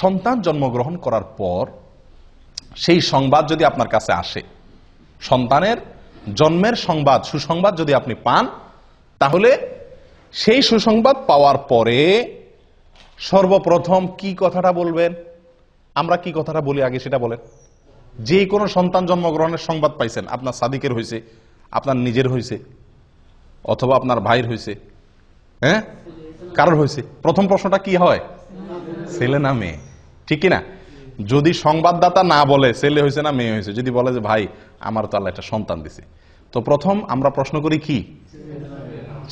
সন্তান জন্মগ্রহণ করার পর সেই সংবাদ যদি আপনার কাছে আসে সন্তানের জন্মের সংবাদ সুসংবাদ যদি আপনি পান তাহলে সেই সুসংবাদ পাওয়ার পরে সর্বপ্রথম কি কথাটা বলবেন আমরা কি কথাটা বলি আগে সেটা বলেন যে কোনো সন্তান জন্মগ্রহণের সংবাদ পাইছেন আপনার সাদিকের হয়েছে আপনার নিজের হয়েছে অথবা আপনার ভাইয়ের হয়েছে হ্যাঁ কারোর হয়েছে প্রথম প্রশ্নটা কি হয় ছেলে না মেয়ে ঠিক না যদি সংবাদদাতা না বলে ছেলে হয়েছে না মেয়ে হয়েছে যদি বলে যে ভাই আমার তো আল্লাহ একটা সন্তান দিছে তো প্রথম আমরা প্রশ্ন করি কি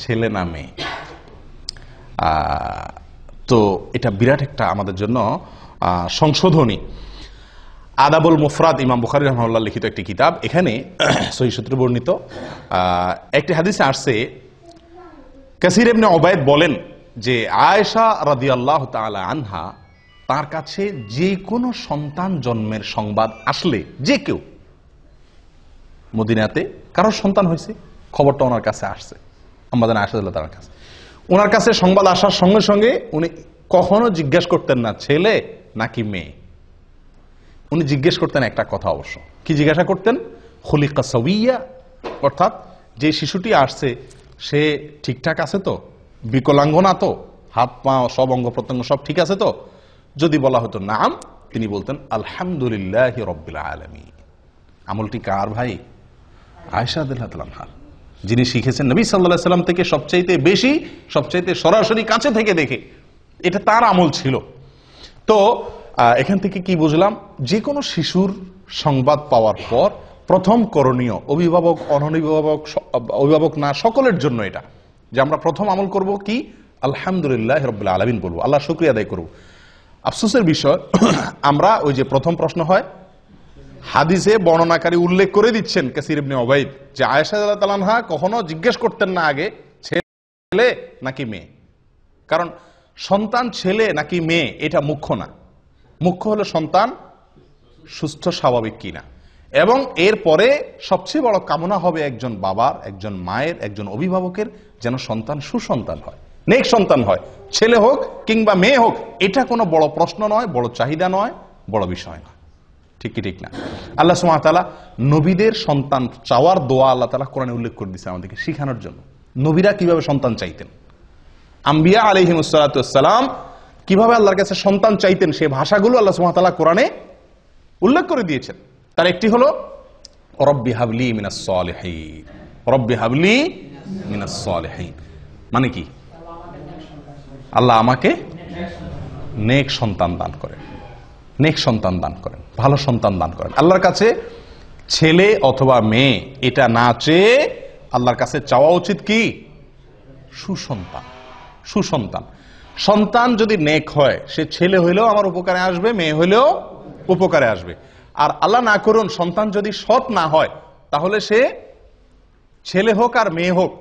ছেলে না মেয়ে তো এটা বিরাট একটা আমাদের জন্য সংশোধনী আদাবুল মুফরাদ ইমাম বুখারি রহমাল্লাহ লিখিত একটি কিতাব এখানে সহি বর্ণিত একটি হাদিসে আসছে কাসির এমনি অবায়দ বলেন যে আয়েশা রাদিয়াল্লাহ তালা আনহা তার কাছে যে কোনো সন্তান জন্মের সংবাদ আসলে যে কেউ মদিনাতে কারোর সন্তান হয়েছে খবরটা ওনার কাছে আসছে আমাদের আসাদুল্লাহ তার কাছে ওনার কাছে সংবাদ আসার সঙ্গে সঙ্গে উনি কখনো জিজ্ঞেস করতেন না ছেলে নাকি মেয়ে উনি জিজ্ঞেস করতেন একটা কথা অবশ্য কি জিজ্ঞাসা করতেন হলিকা সবইয়া অর্থাৎ যে শিশুটি আসছে সে ঠিকঠাক আছে তো বিকলাঙ্গনা তো হাত পা সব অঙ্গ প্রত্যঙ্গ সব ঠিক আছে তো যদি বলা হতো নাম তিনি বলতেন আলহামদুলিল্লাহ রব্বিল আলমী আমলটি কার ভাই আয়সাদুল্লাহার যিনি শিখেছেন নবী সাল্লাহ সাল্লাম থেকে সবচাইতে বেশি সবচাইতে সরাসরি কাছে থেকে দেখে এটা তার আমল ছিল তো এখান থেকে কি বুঝলাম যে কোনো শিশুর সংবাদ পাওয়ার পর প্রথম করণীয় অভিভাবক অনভিভাবক অভিভাবক না সকলের জন্য এটা যে আমরা প্রথম আমল করব কি আলহামদুলিল্লাহ রবিল্লা আলমিন বলবো আল্লাহ শুক্রিয়া আদায় করবো আফসোসের বিষয় আমরা ওই যে প্রথম প্রশ্ন হয় হাদিসে বর্ণনাকারী উল্লেখ করে দিচ্ছেন কাসির ইবনে অবাইদ যে আয়েশা তালানহা কখনো জিজ্ঞেস করতেন না আগে ছেলে নাকি মেয়ে কারণ সন্তান ছেলে নাকি মেয়ে এটা মুখ্য না মুখ্য হলো সন্তান সুস্থ স্বাভাবিক কিনা এবং এর পরে সবচেয়ে বড় কামনা হবে একজন বাবার একজন মায়ের একজন অভিভাবকের যেন সন্তান সুসন্তান হয় নেক সন্তান হয় ছেলে হোক কিংবা মেয়ে হোক এটা কোনো বড় প্রশ্ন নয় বড় চাহিদা নয় বড় বিষয় নয় ঠিক কি ঠিক না আল্লাহ সুমাতালা নবীদের সন্তান চাওয়ার দোয়া আল্লাহ তালা কোরআনে উল্লেখ করে দিচ্ছে আমাদেরকে শিখানোর জন্য নবীরা কিভাবে সন্তান চাইতেন আম্বিয়া আলহিম সালাম কিভাবে আল্লাহর কাছে সন্তান চাইতেন সে ভাষাগুলো আল্লাহ সুমাতালা কোরআনে উল্লেখ করে দিয়েছেন তার একটি হলো রব্বি হাবলি মিনাস রব্বি হাবলি মিনাস মানে কি আল্লাহ আমাকে নেক সন্তান দান করেন নেক সন্তান দান করেন ভালো সন্তান দান করেন আল্লাহর কাছে ছেলে অথবা মেয়ে এটা না চেয়ে আল্লাহর কাছে চাওয়া উচিত কি সুসন্তান সুসন্তান সন্তান যদি নেক হয় সে ছেলে হইলেও আমার উপকারে আসবে মেয়ে হইলেও উপকারে আসবে আর আল্লাহ না করুন সন্তান যদি সৎ না হয় তাহলে সে ছেলে হোক আর মেয়ে হোক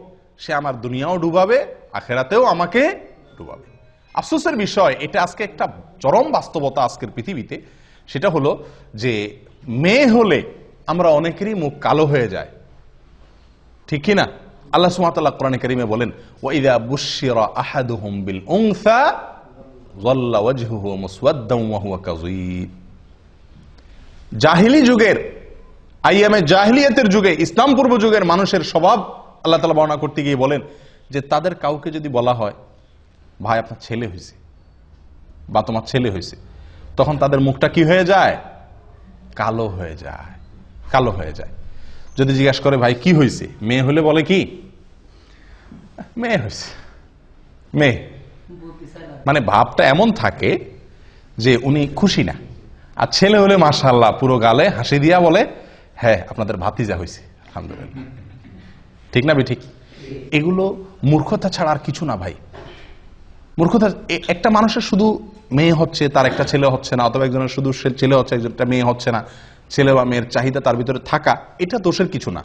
সে আমার দুনিয়াও ডুবাবে আখেরাতেও আমাকে সুস্পষ্টভাবে আফসোসের বিষয় এটা আজকে একটা চরম বাস্তবতা আজকের পৃথিবীতে সেটা হলো যে মেয়ে হলে আমরা অনেকেরই মুখ কালো হয়ে যায় ঠিক কিনা আল্লাহ সুমাতাল্লাহ কোরআন করিমে বলেন ওয়াইদা বুশিরা আহাদুহুম বিল উংসা জাহিলি যুগের আইএমএ জাহিলিয়াতের যুগে ইসলাম পূর্ব যুগের মানুষের স্বভাব আল্লাহ তালা বর্ণনা করতে গিয়ে বলেন যে তাদের কাউকে যদি বলা হয় ভাই আপনার ছেলে হয়েছে বা তোমার ছেলে হয়েছে তখন তাদের মুখটা কি হয়ে যায় কালো হয়ে যায় কালো হয়ে যায় যদি জিজ্ঞাসা করে ভাই কি হয়েছে মেয়ে হলে বলে কি মেয়ে হয়েছে মেয়ে মানে ভাবটা এমন থাকে যে উনি খুশি না আর ছেলে হলে মাশাল্লাহ পুরো গালে হাসি দিয়া বলে হ্যাঁ আপনাদের ভাতিজা হয়েছে আলহামদুলিল্লাহ ঠিক না বে ঠিক এগুলো মূর্খতা ছাড়া আর কিছু না ভাই মূর্খতা একটা মানুষের শুধু মেয়ে হচ্ছে তার একটা ছেলে হচ্ছে না অথবা একজনের শুধু ছেলে হচ্ছে একজনটা মেয়ে হচ্ছে না ছেলে বা মেয়ের চাহিদা তার ভিতরে থাকা এটা দোষের কিছু না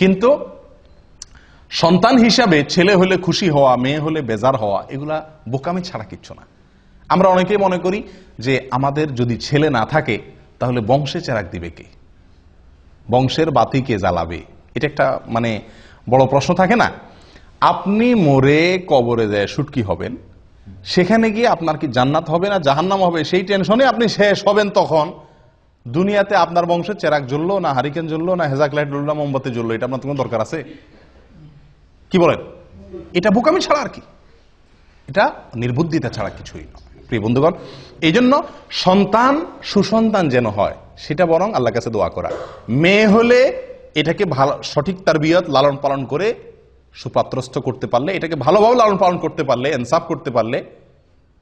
কিন্তু সন্তান হিসাবে ছেলে হলে খুশি হওয়া মেয়ে হলে বেজার হওয়া এগুলা বোকামি ছাড়া কিচ্ছু না আমরা অনেকেই মনে করি যে আমাদের যদি ছেলে না থাকে তাহলে বংশে চেরাক দিবে কে বংশের বাতি কে জ্বালাবে এটা একটা মানে বড় প্রশ্ন থাকে না আপনি মরে কবরে দেয় সুটকি হবেন সেখানে গিয়ে আপনার কি জান্নাত হবে না জাহান্নাম হবে সেই টেনশনে আপনি শেষ হবেন তখন দুনিয়াতে আপনার বংশে চেরাক জ্বললো না হারিকেন জ্বললো না হেজাক লাইট জ্বললো না মোমবাতি জ্বললো এটা আপনার কোনো দরকার আছে কি বলেন এটা বোকামি ছাড়া আর কি এটা নির্বুদ্ধিতা ছাড়া কিছুই না প্রিয় বন্ধুগণ এই জন্য সন্তান সুসন্তান যেন হয় সেটা বরং আল্লাহ কাছে দোয়া করা মেয়ে হলে এটাকে ভালো সঠিক তার বিয়ত লালন পালন করে সুপাত্রস্থ করতে পারলে এটাকে ভালোভাবে লালন পালন করতে পারলে এনসাফ করতে পারলে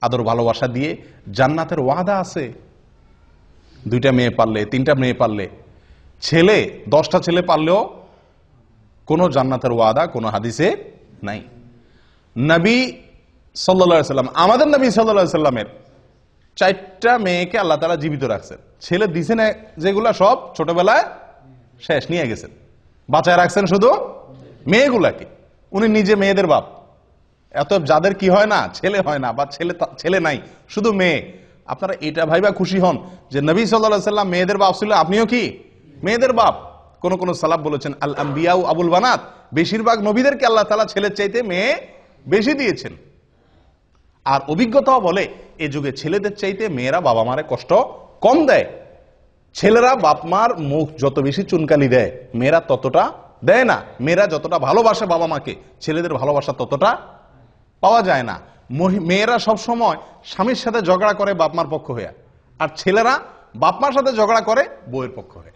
আদর ভালোবাসা দিয়ে জান্নাতের ওয়াদা আছে দুইটা মেয়ে পারলে তিনটা মেয়ে পারলে ছেলে দশটা ছেলে পারলেও কোনো জান্নাতের ওয়াদা কোনো হাদিসে নাই নবী সাল্লা সাল্লাম আমাদের নবী সাল্লা সাল্লামের চারটা মেয়েকে আল্লাহ তালা জীবিত রাখছেন ছেলে দিছে না যেগুলা সব ছোটবেলায় শেষ নিয়ে গেছেন বাঁচায় রাখছেন শুধু মেয়েগুলাকে উনি নিজে মেয়েদের বাপ এত যাদের কি হয় না ছেলে হয় না বা ছেলে ছেলে নাই শুধু মেয়ে আপনারা এটা ভাইবা খুশি হন যে নবী সাল্লাহ সাল্লাম মেয়েদের বাপ ছিল আপনিও কি মেয়েদের বাপ কোন কোন সালাব বলেছেন আল আম্বিয়াউ আবুল বানাত বেশিরভাগ নবীদেরকে আল্লাহ তালা ছেলের চাইতে মেয়ে বেশি দিয়েছেন আর অভিজ্ঞতাও বলে এ যুগে ছেলেদের চাইতে মেয়েরা বাবা মারে কষ্ট কম দেয় ছেলেরা বাপ মার মুখ যত বেশি চুনকালি দেয় মেয়েরা ততটা দেয় না মেয়েরা যতটা ভালোবাসে বাবা মাকে ছেলেদের ভালোবাসা ততটা পাওয়া যায় না মেয়েরা সব সময় স্বামীর সাথে ঝগড়া করে বাপমার পক্ষ হয়ে আর ছেলেরা বাপমার সাথে ঝগড়া করে বউয়ের পক্ষ হয়ে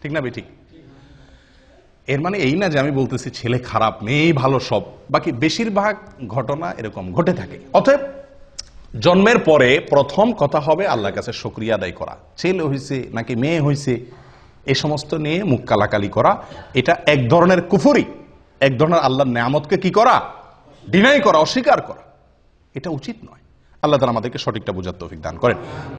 ঠিক না বেঠিক এর মানে এই না যে আমি বলতেছি ছেলে খারাপ মেয়েই ভালো সব বাকি বেশিরভাগ ঘটনা এরকম ঘটে থাকে অতএব জন্মের পরে প্রথম কথা হবে আল্লাহর কাছে সক্রিয়া আদায় করা ছেলে হয়েছে নাকি মেয়ে হয়েছে এ সমস্ত নিয়ে মুখ কালাকালি করা এটা এক ধরনের কুফুরি এক ধরনের আল্লাহর নেয়ামতকে কি করা ডিনাই করা অস্বীকার করা এটা উচিত নয় আল্লাহ তালা আমাদেরকে সঠিকটা বোঝার তৌফিক দান করেন